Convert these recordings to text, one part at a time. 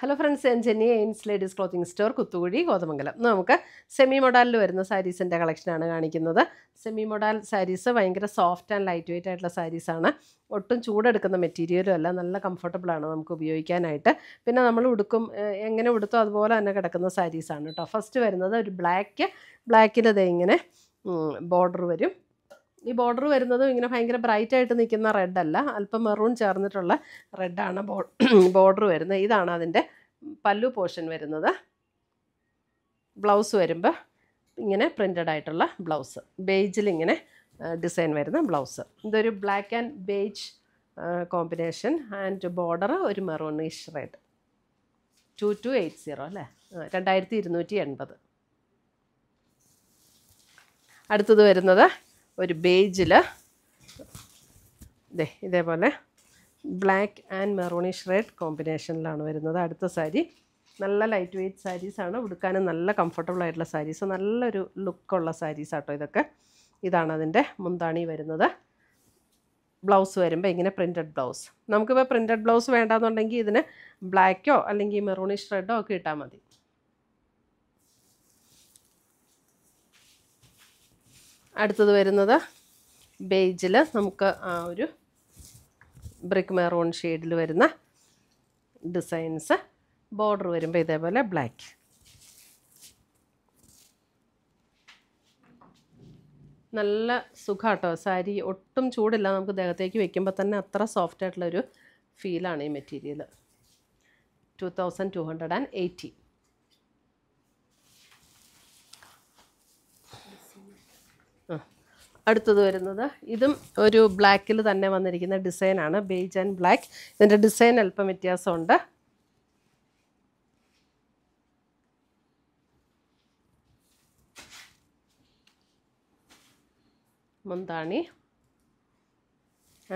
hello friends ഞാൻ Jenny എയിൻസ് ladies clothing store Kuthukuzhi Kothamangalam നമുക്ക് സെമി മൊഡാലിൽ വരുന്ന സാരീസിൻ്റെ കളക്ഷനാണ് കാണിക്കുന്നത് സെമി മൊഡാൽ സാരീസ് ഭയങ്കര സോഫ്റ്റ് ആൻഡ് ലൈറ്റ് വെയിറ്റ് ആയിട്ടുള്ള സാരീസാണ് ഒട്ടും ചൂടെടുക്കുന്ന മെറ്റീരിയലും അല്ല നല്ല കംഫർട്ടബിളാണ് നമുക്ക് ഉപയോഗിക്കാനായിട്ട് പിന്നെ നമ്മൾ ഉടുക്കും എങ്ങനെ ഉടുത്തോ അതുപോലെ തന്നെ കിടക്കുന്ന സാരീസാണ് കേട്ടോ ഫസ്റ്റ് വരുന്നത് ഒരു ബ്ലാക്ക് ബ്ലാക്കിൽ ഇതേ ഇങ്ങനെ ബോർഡർ വരും ഈ ബോർഡർ വരുന്നതും ഇങ്ങനെ ഭയങ്കര ആയിട്ട് നിൽക്കുന്ന റെഡ് അല്ല അല്പം മെറൂൺ ചേർന്നിട്ടുള്ള റെഡാണ് ബോ ബോർഡർ വരുന്നത് ഇതാണ് അതിൻ്റെ പല്ലു പോർഷൻ വരുന്നത് ബ്ലൗസ് വരുമ്പോൾ ഇങ്ങനെ പ്രിൻ്റഡ് ആയിട്ടുള്ള ബ്ലൗസ് ബേജിൽ ഇങ്ങനെ ഡിസൈൻ വരുന്ന ബ്ലൗസ് ഇതൊരു black and beige combination and border ഒരു maroonish red two two eight zero അല്ലേ രണ്ടായിരത്തി ഇരുന്നൂറ്റി എൺപത് അടുത്തത് വരുന്നത് ഒരു ബേജിൽ ഇതേ ഇതേപോലെ ബ്ലാക്ക് ആൻഡ് മെറൂണിഷ് റെഡ് കോമ്പിനേഷനിലാണ് വരുന്നത് അടുത്ത സാരി നല്ല ലൈറ്റ് വെയ്റ്റ് സാരീസാണ് ഉടുക്കാനും നല്ല കംഫർട്ടബിൾ ആയിട്ടുള്ള സാരീസ് നല്ലൊരു ലുക്കുള്ള സാരീസ് ആട്ടോ ഇതൊക്കെ ഇതാണ് അതിൻ്റെ മുന്താണി വരുന്നത് ബ്ലൗസ് വരുമ്പോൾ ഇങ്ങനെ പ്രിൻറ്റഡ് ബ്ലൗസ് നമുക്കിപ്പോൾ പ്രിൻറ്റഡ് ബ്ലൗസ് വേണ്ടാന്നുണ്ടെങ്കിൽ ഇതിന് ബ്ലാക്കോ അല്ലെങ്കിൽ മെറൂണിഷ് റെഡോ ഒക്കെ ഇട്ടാൽ മതി അടുത്തത് വരുന്നത് ബേജിൽ നമുക്ക് ആ ഒരു ബ്രിക്ക് മെറോൺ ഷെയ്ഡിൽ വരുന്ന ഡിസൈൻസ് ബോർഡർ വരുമ്പോൾ ഇതേപോലെ ബ്ലാക്ക് നല്ല സുഖമാട്ടോ സാരി ഒട്ടും ചൂടില്ല നമുക്ക് ദേഹത്തേക്ക് വെക്കുമ്പോൾ തന്നെ അത്ര സോഫ്റ്റ് ആയിട്ടുള്ളൊരു ഫീലാണ് ഈ material two thousand two hundred and eighty അടുത്തത് വരുന്നത് ഇതും ഒരു ബ്ലാക്കിൽ തന്നെ വന്നിരിക്കുന്ന ഡിസൈനാണ് ബേജ് ആൻഡ് ബ്ലാക്ക് ഇതിൻ്റെ ഡിസൈൻ അല്പം വ്യത്യാസമുണ്ട് മുന്താണി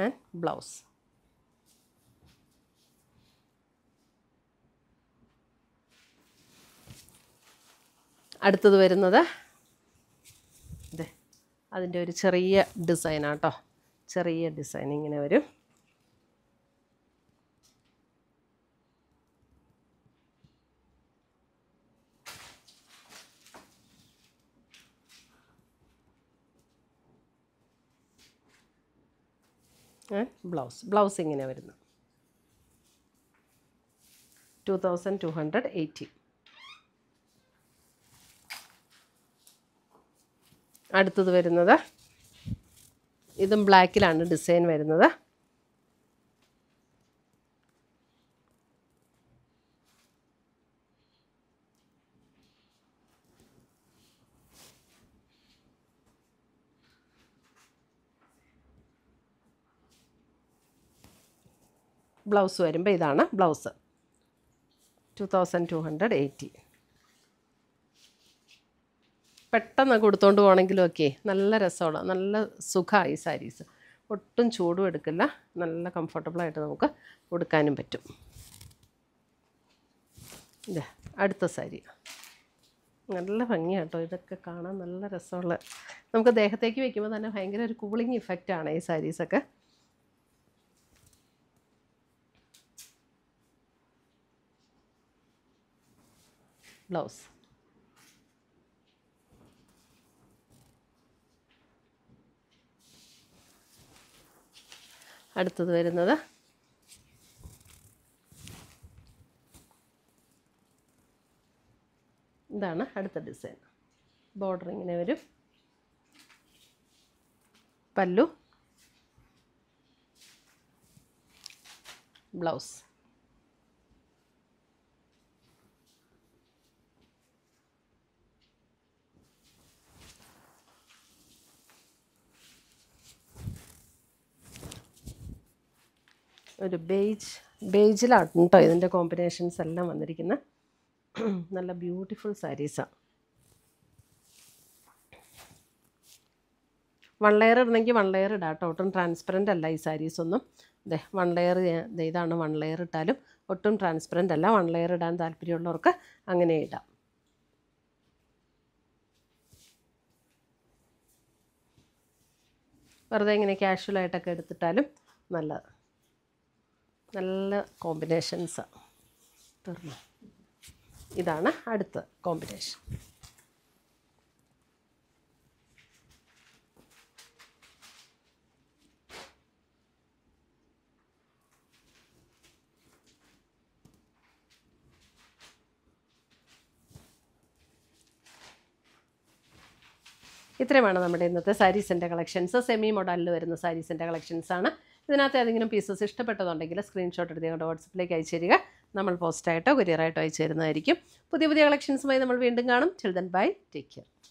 ആൻഡ് ബ്ലൗസ് അടുത്തത് വരുന്നത് അതിൻ്റെ ഒരു ചെറിയ ഡിസൈനാട്ടോ ചെറിയ ഡിസൈൻ ഇങ്ങനെ വരും ബ്ലൗസ് ബ്ലൗസ് ഇങ്ങനെ വരുന്നു two thousand two hundred eighty അടുത്തത് വരുന്നത് ഇതും ബ്ലാക്കിലാണ് ഡിസൈൻ വരുന്നത് ബ്ലൗസ് വരുമ്പോൾ ഇതാണ് blouse two thousand two hundred eighty പെട്ടെന്ന് കൊടുത്തോണ്ട് പോകണമെങ്കിലും ഒക്കെ നല്ല രസമാണ് നല്ല സുഖമായി സാരീസ് ഒട്ടും ചൂടും എടുക്കില്ല നല്ല കംഫർട്ടബിളായിട്ട് നമുക്ക് കൊടുക്കാനും പറ്റും ഇതാ അടുത്ത സാരി നല്ല ഭംഗിയാണ് കേട്ടോ ഇതൊക്കെ കാണാൻ നല്ല രസമുള്ള നമുക്ക് ദേഹത്തേക്ക് വയ്ക്കുമ്പോൾ തന്നെ ഭയങ്കര ഒരു കൂളിങ് ഇഫക്റ്റ് ആണ് ഈ സാരീസൊക്കെ ബ്ലൗസ് അടുത്തത് വരുന്നത് ഇതാണ് അടുത്ത ഡിസൈൻ ബോർഡർ ഇങ്ങനെ വരും പല്ലു ബ്ലൗസ് ഒരു ബേജ് ബേജിലാണ് കേട്ടോ ഇതിൻ്റെ കോമ്പിനേഷൻസ് എല്ലാം വന്നിരിക്കുന്ന നല്ല ബ്യൂട്ടിഫുൾ സാരീസാണ് വൺ ലെയർ ഇടണമെങ്കിൽ വൺ ലെയർ ഇടാം കേട്ടോ ഒട്ടും ട്രാൻസ്പെറൻ്റ് അല്ല ഈ സാരീസ് ഒന്നും അതെ വൺ ലെയർ ഇതാണ് വൺ ലെയർ ഇട്ടാലും ഒട്ടും ട്രാൻസ്പെറൻ്റ് അല്ല വൺ ലെയർ ഇടാൻ താല്പര്യമുള്ളവർക്ക് അങ്ങനെ ഇടാം വെറുതെ ഇങ്ങനെ ക്യാഷ്വലായിട്ടൊക്കെ എടുത്തിട്ടാലും നല്ലത് നല്ല കോമ്പിനേഷൻസ് തീർന്നു ഇതാണ് അടുത്ത കോമ്പിനേഷൻ ഇത്രയുമാണ് നമ്മുടെ ഇന്നത്തെ സാരീസിൻ്റെ കളക്ഷൻസ് സെമി മോഡലിൽ വരുന്ന സാരീസിൻ്റെ കളക്ഷൻസാണ് ഇതിനകത്ത് ഏതെങ്കിലും പീസസ് ഇഷ്ടപ്പെട്ടതുണ്ടെങ്കിൽ സ്ക്രീൻഷോട്ട് എടുത്ത് ഞങ്ങളുടെ വാട്സപ്പിലേക്ക് അയച്ചു തരിക നമ്മൾ പോസ്റ്റായിട്ടോ കൊരിയറായിട്ടോ അയച്ചു തരുന്നതായിരിക്കും പുതിയ പുതിയ കളക്ഷൻസുമായി നമ്മൾ വീണ്ടും കാണും ചിൽഡ്രൻ ബൈ ടേക്ക് കെയർ